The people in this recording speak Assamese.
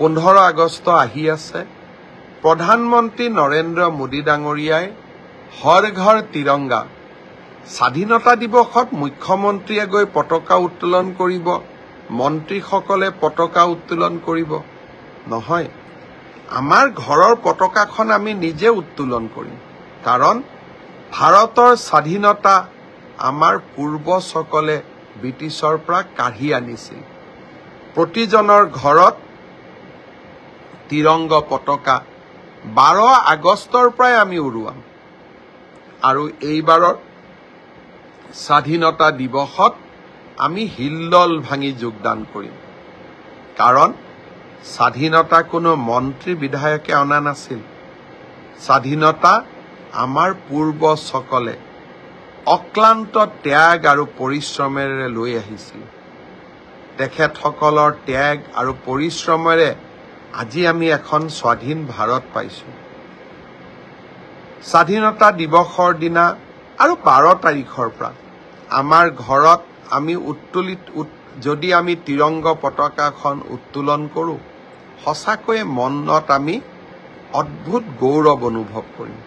পোন্ধৰ আগষ্ট আহি আছে প্ৰধানমন্ত্ৰী নৰেন্দ্ৰ মোদী ডাঙৰীয়াই হৰ ঘৰ তিৰংগা স্বাধীনতা দিৱসত মুখ্যমন্ত্ৰীয়ে গৈ পতাকা উত্তোলন কৰিব মন্ত্ৰীসকলে পতাকা উত্তোলন কৰিব নহয় আমাৰ ঘৰৰ পতাকাখন আমি নিজে উত্তোলন কৰিম কাৰণ ভাৰতৰ স্বাধীনতা আমাৰ পূৰ্বজসকলে ব্ৰিটিছৰ পৰা কাঢ়ি আনিছিল প্ৰতিজনৰ ঘৰত তিৰংগ পতাকা বাৰ আগষ্টৰ পৰাই আমি উৰুৱাম আৰু এইবাৰৰ স্বাধীনতা দিৱসত আমি হিল্লল ভাঙি যোগদান কৰিম কাৰণ স্বাধীনতা কোনো মন্ত্ৰী বিধায়কে অনা নাছিল স্বাধীনতা আমাৰ পূৰ্বজসকলে অক্লান্ত ত্যাগ আৰু পৰিশ্ৰমেৰে লৈ আহিছিল তেখেতসকলৰ ত্যাগ আৰু পৰিশ্ৰমেৰে আজি আমি এখন স্বাধীন ভাৰত পাইছোঁ স্বাধীনতা দিৱসৰ দিনা আৰু বাৰ তাৰিখৰ পৰা আমাৰ ঘৰত আমি উত্তোলিত যদি আমি তিৰংগ পতাকাখন উত্তোলন কৰোঁ সঁচাকৈয়ে মনত আমি অদ্ভুত গৌৰৱ অনুভৱ কৰিম